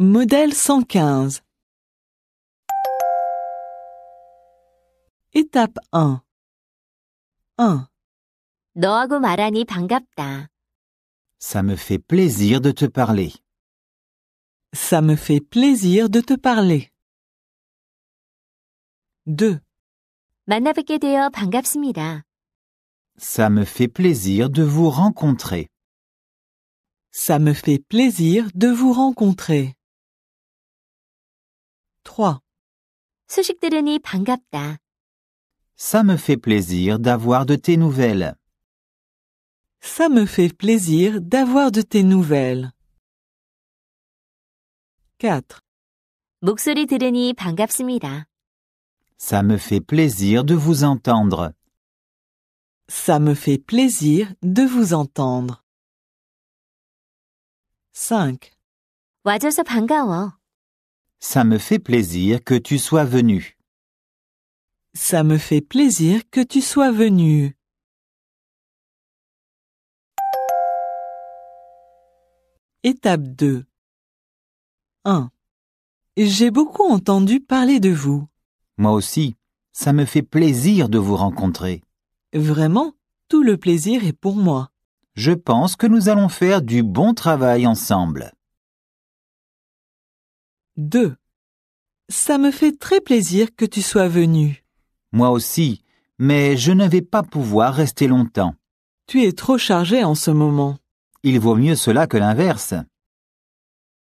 Modèle 115 Étape 1 1. 너하고 말하니 반갑다. Ça me fait plaisir de te parler. Ça me fait plaisir de te parler. 2. 만나뵙게 되어 반갑습니다. Ça me fait plaisir de vous rencontrer. Ça me fait plaisir de vous rencontrer. Ça me fait plaisir d'avoir de tes nouvelles. Ça me fait plaisir d'avoir de tes nouvelles. 4. 목소리 들으니 반갑습니다. Ça me fait plaisir de vous entendre. Ça me fait plaisir de vous entendre. 5. 와줘서 반가워. Ça me fait plaisir que tu sois venu. Ça me fait plaisir que tu sois venu. Étape 2 1. J'ai beaucoup entendu parler de vous. Moi aussi, ça me fait plaisir de vous rencontrer. Vraiment, tout le plaisir est pour moi. Je pense que nous allons faire du bon travail ensemble. 2. Ça me fait très plaisir que tu sois venu. Moi aussi, mais je ne vais pas pouvoir rester longtemps. Tu es trop chargé en ce moment. Il vaut mieux cela que l'inverse.